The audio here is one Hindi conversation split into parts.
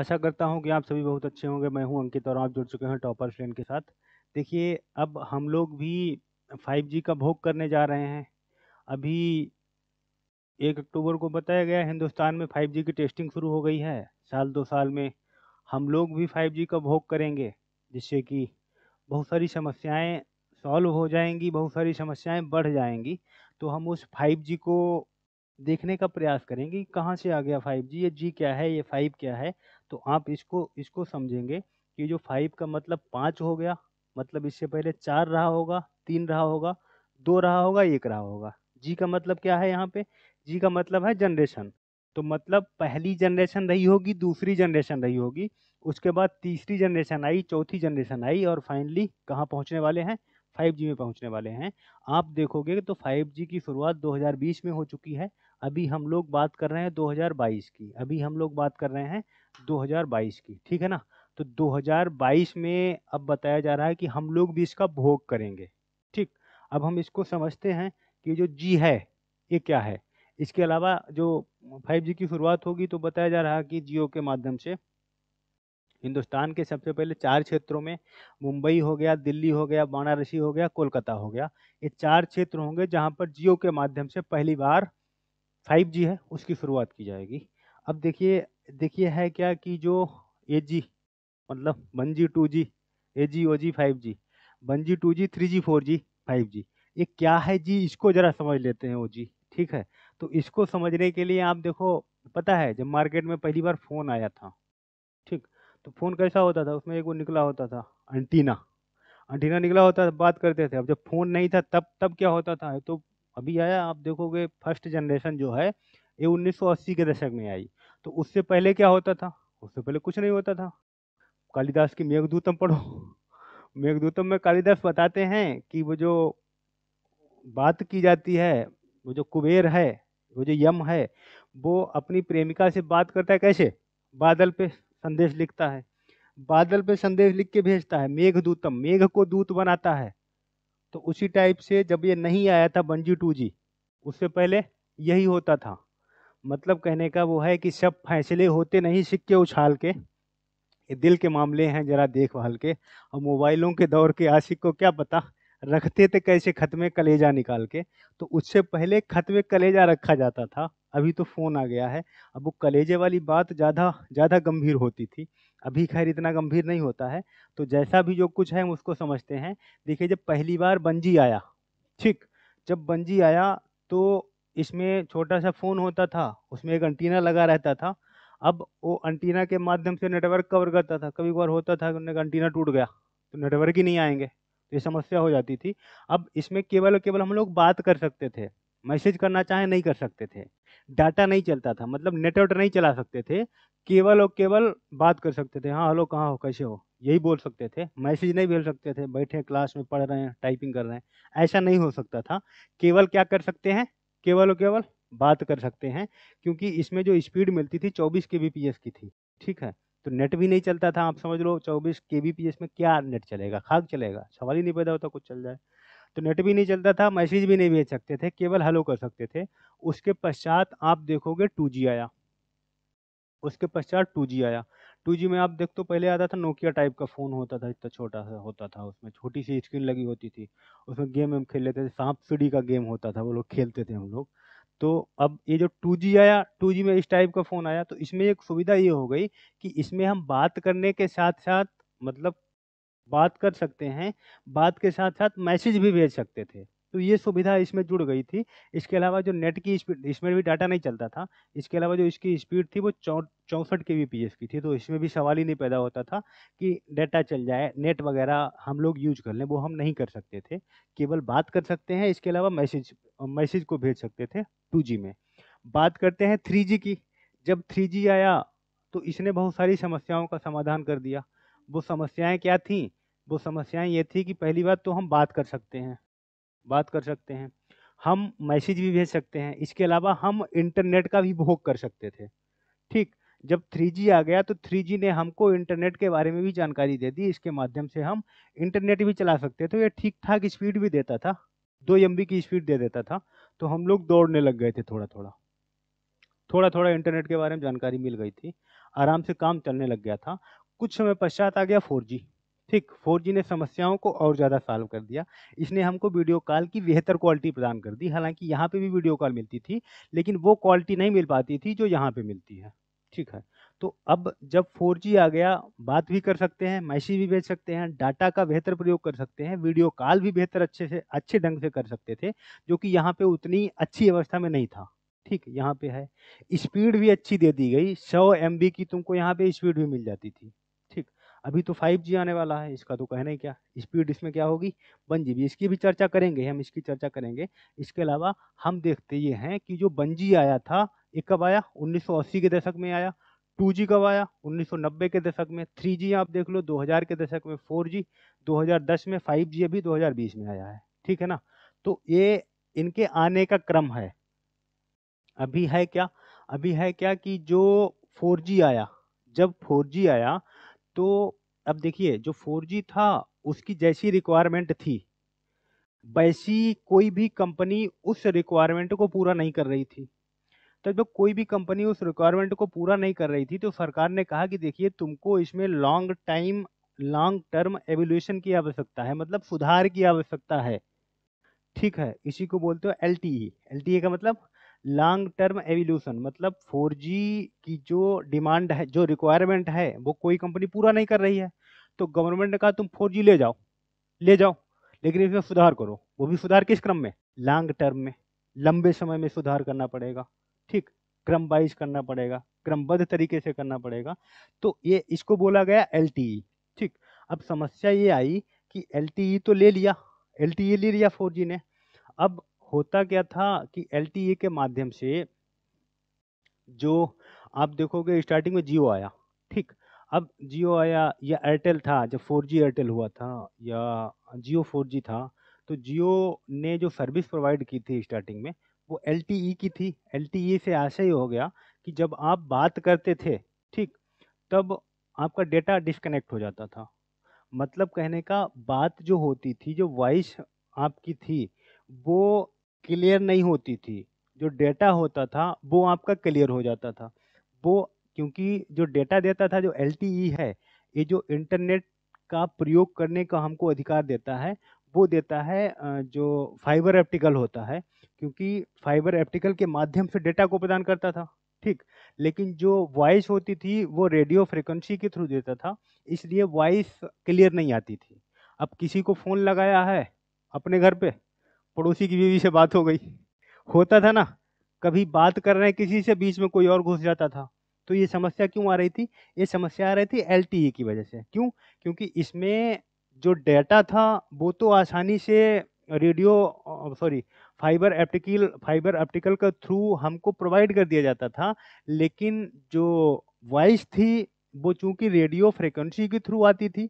आशा करता हूँ कि आप सभी बहुत अच्छे होंगे मैं हूँ अंकित और आप जुड़ चुके हैं टॉपर फ्रेंड के साथ देखिए अब हम लोग भी 5G का भोग करने जा रहे हैं अभी एक अक्टूबर को बताया गया हिंदुस्तान में 5G की टेस्टिंग शुरू हो गई है साल दो साल में हम लोग भी 5G का भोग करेंगे जिससे कि बहुत सारी समस्याएँ सॉल्व हो जाएंगी बहुत सारी समस्याएँ बढ़ जाएंगी तो हम उस फाइव को देखने का प्रयास करेंगे कहाँ से आ गया 5G ये जी क्या है ये फाइव क्या है तो आप इसको इसको समझेंगे कि जो फाइव का मतलब पाँच हो गया मतलब इससे पहले चार रहा होगा तीन रहा होगा दो रहा होगा एक रहा होगा जी का मतलब क्या है यहाँ पे जी का मतलब है जनरेशन तो मतलब पहली जनरेशन रही होगी दूसरी जनरेशन रही होगी उसके बाद तीसरी जनरेशन आई चौथी जनरेशन आई और फाइनली कहाँ पहुँचने वाले हैं फाइव में पहुँचने वाले हैं आप देखोगे तो फाइव की शुरुआत दो में हो चुकी है अभी हम लोग बात कर रहे हैं 2022 की अभी हम लोग बात कर रहे हैं 2022 की ठीक है ना तो 2022 में अब बताया जा रहा है कि हम लोग भी इसका भोग करेंगे ठीक अब हम इसको समझते हैं कि जो जी है ये क्या है इसके अलावा जो 5G की शुरुआत होगी तो बताया जा रहा है कि जियो के माध्यम से हिंदुस्तान के सबसे पहले चार क्षेत्रों में मुंबई हो गया दिल्ली हो गया वाराणसी हो गया कोलकाता हो गया ये चार क्षेत्र होंगे जहाँ पर जियो के माध्यम से पहली बार 5G है उसकी शुरुआत की जाएगी अब देखिए देखिए है क्या कि जो ए जी मतलब one G two G A G O G five G one G two G three G four G five G ये क्या है जी इसको ज़रा समझ लेते हैं ओ जी ठीक है तो इसको समझने के लिए आप देखो पता है जब मार्केट में पहली बार फ़ोन आया था ठीक तो फ़ोन कैसा होता था उसमें एक वो निकला होता था अंटीना अंटीना निकला होता था बात करते थे अब जब फ़ोन नहीं था तब तब क्या होता था तो अभी आया आप देखोगे फर्स्ट जनरेशन जो है ये 1980 के दशक में आई तो उससे पहले क्या होता था उससे पहले कुछ नहीं होता था कालिदास की मेघदूतम पढ़ो मेघदूतम में कालिदास बताते हैं कि वो जो बात की जाती है वो जो कुबेर है वो जो यम है वो अपनी प्रेमिका से बात करता है कैसे बादल पे संदेश लिखता है बादल पे संदेश लिख के भेजता है मेघदूतम मेघ को दूत बनाता है तो उसी टाइप से जब ये नहीं आया था बंजी टू जी उससे पहले यही होता था मतलब कहने का वो है कि सब फैसले होते नहीं सिक्के उछाल के ये दिल के मामले हैं ज़रा देखभाल के और मोबाइलों के दौर के आशिक को क्या पता रखते थे कैसे खत में कलेजा निकाल के तो उससे पहले खत में कलेजा रखा जाता था अभी तो फ़ोन आ गया है अब वो कलेजे वाली बात ज़्यादा ज़्यादा गंभीर होती थी अभी खैर इतना गंभीर नहीं होता है तो जैसा भी जो कुछ है हम उसको समझते हैं देखिए जब पहली बार बंजी आया ठीक जब बंजी आया तो इसमें छोटा सा फ़ोन होता था उसमें एक अंटीना लगा रहता था अब वो अंटीना के माध्यम से नेटवर्क कवर करता था कभी बार होता था कि एंटीना टूट गया तो नेटवर्क ही नहीं आएंगे तो ये समस्या हो जाती थी अब इसमें केवल और केवल हम लोग बात कर सकते थे मैसेज करना चाहे नहीं कर सकते थे डाटा नहीं चलता था मतलब नेटवर्क नहीं चला सकते थे केवल और केवल बात कर सकते थे हाँ हेलो कहाँ हो कैसे हो यही बोल सकते थे मैसेज नहीं भेज सकते थे बैठे क्लास में पढ़ रहे हैं टाइपिंग कर रहे हैं ऐसा नहीं हो सकता था केवल क्या कर सकते हैं केवल और केवल बात कर सकते हैं क्योंकि इसमें जो स्पीड मिलती थी 24 के की थी ठीक है तो नेट भी नहीं चलता था आप समझ लो 24 के में क्या नेट चलेगा खाक चलेगा सवाल ही नहीं पैदा होता कुछ चल जाए तो नेट भी नहीं चलता था मैसेज भी नहीं भेज सकते थे केवल हेलो कर सकते थे उसके पश्चात आप देखोगे टू आया उसके पश्चात टू आया टू में आप देखते तो पहले आता था नोकिया टाइप का फ़ोन होता था इतना छोटा सा होता था उसमें छोटी सी स्क्रीन लगी होती थी उसमें गेम हम खेल लेते थे सांप सीढ़ी का गेम होता था वो लोग खेलते थे हम लोग तो अब ये जो टू आया टू में इस टाइप का फ़ोन आया तो इसमें एक सुविधा ये हो गई कि इसमें हम बात करने के साथ साथ मतलब बात कर सकते हैं बात के साथ साथ मैसेज भी भेज सकते थे तो ये सुविधा इसमें जुड़ गई थी इसके अलावा जो नेट की स्पीड इसमें भी डाटा नहीं चलता था इसके अलावा जो इसकी स्पीड थी वो चौंसठ के बी की थी तो इसमें भी सवाल ही नहीं पैदा होता था कि डाटा चल जाए नेट वगैरह हम लोग यूज कर लें वो हम नहीं कर सकते थे केवल बात कर सकते हैं इसके अलावा मैसेज मैसेज को भेज सकते थे टू में बात करते हैं थ्री की जब थ्री आया तो इसने बहुत सारी समस्याओं का समाधान कर दिया वो समस्याएं क्या थीं वो समस्याएं ये थी कि पहली बात तो हम बात कर सकते हैं बात कर सकते हैं हम मैसेज भी भेज सकते हैं इसके अलावा हम इंटरनेट का भी भोग कर सकते थे ठीक जब 3G आ गया तो 3G ने हमको इंटरनेट के बारे में भी जानकारी दे दी इसके माध्यम से हम इंटरनेट भी चला सकते थे तो ये ठीक ठाक स्पीड भी देता था दो एम की स्पीड दे देता था तो हम लोग दौड़ने लग गए थे थोड़ा थोड़ा थोड़ा थोड़ा इंटरनेट के बारे में जानकारी मिल गई थी आराम से काम चलने लग गया था कुछ समय पश्चात आ गया फोर जी ठीक फोर ने समस्याओं को और ज़्यादा सॉल्व कर दिया इसने हमको वीडियो कॉल की बेहतर क्वालिटी प्रदान कर दी हालांकि यहाँ पे भी वीडियो कॉल मिलती थी लेकिन वो क्वालिटी नहीं मिल पाती थी जो यहाँ पे मिलती है ठीक है तो अब जब 4G आ गया बात भी कर सकते हैं मैसेज भी भेज सकते हैं डाटा का बेहतर प्रयोग कर सकते हैं वीडियो कॉल भी बेहतर अच्छे से अच्छे ढंग से कर सकते थे जो कि यहाँ पर उतनी अच्छी अवस्था में नहीं था ठीक यहाँ पर है स्पीड भी अच्छी दे दी गई सौ एम की तुमको यहाँ पर स्पीड भी मिल जाती थी अभी तो 5G आने वाला है इसका तो कहना ही क्या स्पीड इसमें क्या होगी वन जी इसकी भी चर्चा करेंगे हम इसकी चर्चा करेंगे इसके अलावा हम देखते ये हैं कि जो वन आया था ये कब आया 1980 के दशक में आया 2G कब आया 1990 के दशक में 3G आप देख लो 2000 के दशक में 4G 2010 में 5G अभी 2020 में आया है ठीक है ना तो ये इनके आने का क्रम है अभी है क्या अभी है क्या कि जो जी आया जब जी आया तो अब देखिए जो 4G था उसकी जैसी रिक्वायरमेंट थी वैसी कोई भी कंपनी उस रिक्वायरमेंट को पूरा नहीं कर रही थी तो जब कोई भी कंपनी उस रिक्वायरमेंट को पूरा नहीं कर रही थी तो सरकार ने कहा कि देखिए तुमको इसमें long time long term evolution की आवश्यकता है मतलब सुधार की आवश्यकता है ठीक है इसी को बोलते हो एल टी e। e का मतलब लॉन्ग टर्म एवोल्यूशन मतलब 4G की जो डिमांड है जो रिक्वायरमेंट है वो कोई कंपनी पूरा नहीं कर रही है तो गवर्नमेंट ने कहा तुम 4G ले जाओ ले जाओ लेकिन इसमें सुधार करो वो भी सुधार किस क्रम में लॉन्ग टर्म में लंबे समय में सुधार करना पड़ेगा ठीक क्रम वाइज करना पड़ेगा क्रमबद्ध तरीके से करना पड़ेगा तो ये इसको बोला गया एल ठीक अब समस्या ये आई कि एल तो ले लिया एल ले लिया फोर ने अब होता क्या था कि एल e के माध्यम से जो आप देखोगे स्टार्टिंग में जियो आया ठीक अब जियो आया या एयरटेल था जब 4G एयरटेल हुआ था या जियो 4G था तो जियो ने जो सर्विस प्रोवाइड की थी स्टार्टिंग में वो एल e की थी एल e से ऐसा ही हो गया कि जब आप बात करते थे ठीक तब आपका डेटा डिस्कनेक्ट हो जाता था मतलब कहने का बात जो होती थी जो वॉइस आपकी थी वो क्लियर नहीं होती थी जो डेटा होता था वो आपका क्लियर हो जाता था वो क्योंकि जो डेटा देता था जो एल है ये जो इंटरनेट का प्रयोग करने का हमको अधिकार देता है वो देता है जो फाइबर एप्टिकल होता है क्योंकि फाइबर एप्टिकल के माध्यम से डेटा को प्रदान करता था ठीक लेकिन जो वॉइस होती थी वो रेडियो फ्रिक्वेंसी के थ्रू देता था इसलिए वॉइस क्लियर नहीं आती थी अब किसी को फ़ोन लगाया है अपने घर पर पड़ोसी की बीवी से बात हो गई होता था ना कभी बात कर रहे हैं किसी से बीच में कोई और घुस जाता था तो ये समस्या क्यों आ रही थी ये समस्या आ रही थी एल e की वजह से क्यों क्योंकि इसमें जो डेटा था वो तो आसानी से radio sorry fibre optical fibre optical के थ्रू हमको प्रोवाइड कर दिया जाता था लेकिन जो वॉइस थी वो चूंकि रेडियो फ्रिक्वेंसी के थ्रू आती थी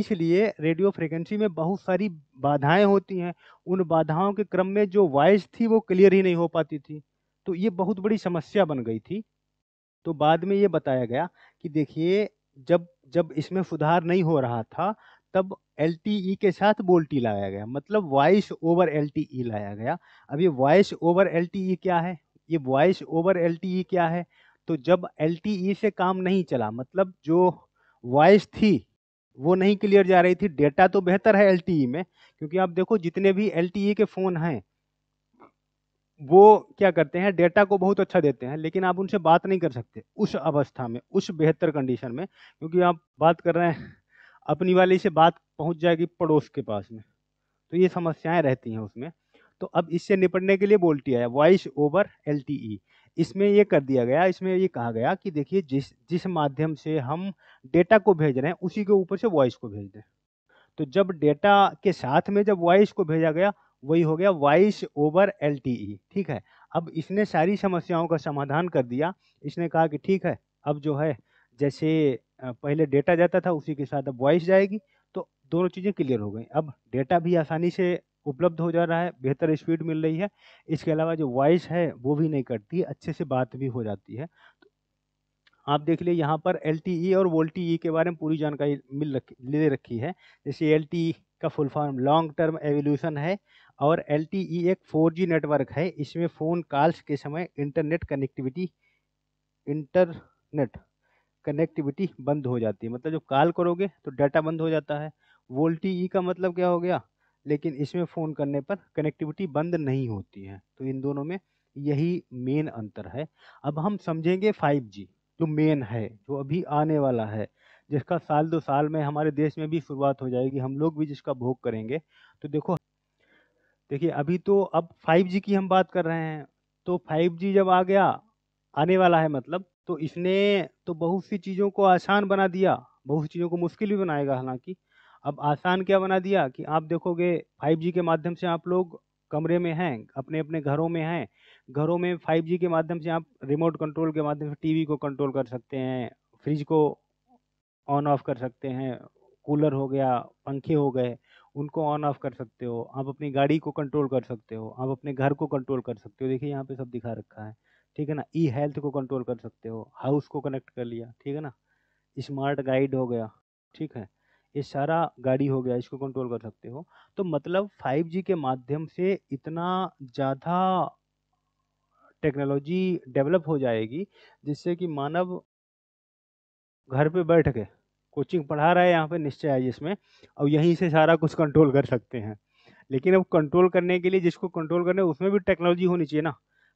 इसलिए रेडियो फ्रिक्वेंसी में बहुत सारी बाधाएं होती हैं उन बाधाओं के क्रम में जो वॉइस थी वो क्लियर ही नहीं हो पाती थी तो ये बहुत बड़ी समस्या बन गई थी तो बाद में ये बताया गया कि देखिए जब जब इसमें सुधार नहीं हो रहा था तब एल e के साथ बोल्टी लाया गया मतलब वॉइस ओवर एल लाया गया अब ये वॉइस ओवर एल क्या है ये वॉइस ओवर एल क्या है तो जब एल e से काम नहीं चला मतलब जो वॉइस थी वो नहीं क्लियर जा रही थी डेटा तो बेहतर है एल e में क्योंकि आप देखो जितने भी एल e के फ़ोन हैं वो क्या करते हैं डेटा को बहुत अच्छा देते हैं लेकिन आप उनसे बात नहीं कर सकते उस अवस्था में उस बेहतर कंडीशन में क्योंकि आप बात कर रहे हैं अपनी वाली से बात पहुंच जाएगी पड़ोस के पास में तो ये समस्याएं रहती हैं उसमें तो अब इससे निपटने के लिए बोलती आया वॉइस ओवर एल इसमें ये कर दिया गया इसमें ये कहा गया कि देखिए जिस जिस माध्यम से हम डेटा को भेज रहे हैं उसी के ऊपर से वॉइस को भेज दें तो जब डेटा के साथ में जब वॉइस को भेजा गया वही हो गया वॉइस ओवर एल ठीक है अब इसने सारी समस्याओं का समाधान कर दिया इसने कहा कि ठीक है अब जो है जैसे पहले डेटा जाता था उसी के साथ अब वॉइस जाएगी तो दोनों चीज़ें क्लियर हो गई अब डेटा भी आसानी से उपलब्ध हो जा रहा है बेहतर स्पीड मिल रही है इसके अलावा जो वॉइस है वो भी नहीं कटती अच्छे से बात भी हो जाती है आप देख लिए यहाँ पर एल e और वोल्ट e के बारे में पूरी जानकारी मिल रखी ले रखी है जैसे एल e का full form long term evolution है और एल एक 4G नेटवर्क है इसमें फ़ोन कॉल्स के समय इंटरनेट कनेक्टिविटी इंटरनेट कनेक्टिविटी बंद हो जाती है मतलब जब कॉल करोगे तो डाटा बंद हो जाता है वोल्टी ई का मतलब क्या हो गया लेकिन इसमें फ़ोन करने पर कनेक्टिविटी बंद नहीं होती है तो इन दोनों में यही मेन अंतर है अब हम समझेंगे 5G जो मेन है जो अभी आने वाला है जिसका साल दो साल में हमारे देश में भी शुरुआत हो जाएगी हम लोग भी जिसका भोग करेंगे तो देखो देखिए अभी तो अब 5G की हम बात कर रहे हैं तो 5G जब आ गया आने वाला है मतलब तो इसने तो बहुत सी चीज़ों को आसान बना दिया बहुत सी चीज़ों को मुश्किल भी बनाएगा हालांकि अब आसान क्या बना दिया कि आप देखोगे 5G के माध्यम से आप लोग कमरे में हैं अपने अपने घरों में हैं घरों में 5G के माध्यम से आप रिमोट कंट्रोल के माध्यम से टीवी को कंट्रोल कर सकते हैं फ्रिज को ऑन ऑफ कर सकते हैं कूलर हो गया पंखे हो गए उनको ऑन ऑफ कर सकते हो आप अपनी गाड़ी को कंट्रोल कर सकते हो आप अपने घर को कंट्रोल कर सकते हो देखिए यहाँ पे सब दिखा रखा है ठीक है ना ई हेल्थ को कंट्रोल कर सकते हो हाउस को कनेक्ट कर लिया ठीक है ना स्मार्ट गाइड हो गया ठीक है ये सारा गाड़ी हो गया इसको कंट्रोल कर सकते हो तो मतलब 5G के माध्यम से इतना ज़्यादा टेक्नोलॉजी डेवलप हो जाएगी जिससे कि मानव घर पे बैठ के कोचिंग पढ़ा रहा है यहाँ पे निश्चय है जिसमें और यहीं से सारा कुछ कंट्रोल कर सकते हैं लेकिन अब कंट्रोल करने के लिए जिसको कंट्रोल करने उसमें भी टेक्नोलॉजी होनी चाहिए ना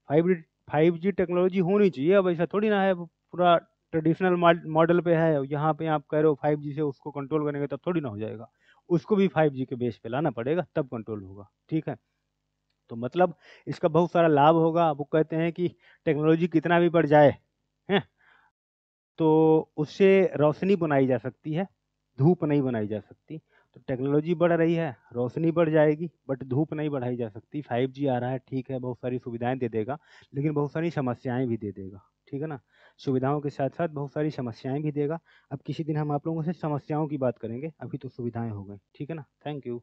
फाइव फाइव जी टेक्नोलॉजी होनी चाहिए अब ऐसा थोड़ी ना है पूरा ट्रेडिशनल मॉडल पे है यहाँ पे आप कह रहे हो फाइव जी से उसको कंट्रोल करेंगे तब थोड़ी ना हो जाएगा उसको भी फाइव जी के बेस पे लाना पड़ेगा तब कंट्रोल होगा ठीक है तो मतलब इसका बहुत सारा लाभ होगा वो कहते हैं कि टेक्नोलॉजी कितना भी बढ़ जाए हैं तो उससे रोशनी बनाई जा सकती है धूप नहीं बनाई जा सकती तो टेक्नोलॉजी बढ़ रही है रोशनी बढ़ जाएगी बट धूप नहीं बढ़ाई जा सकती 5G आ रहा है ठीक है बहुत सारी सुविधाएं दे देगा लेकिन बहुत सारी समस्याएं भी दे देगा ठीक है ना सुविधाओं के साथ साथ बहुत सारी समस्याएं भी देगा अब किसी दिन हम आप लोगों से समस्याओं की बात करेंगे अभी तो सुविधाएं हो गई ठीक है ना थैंक यू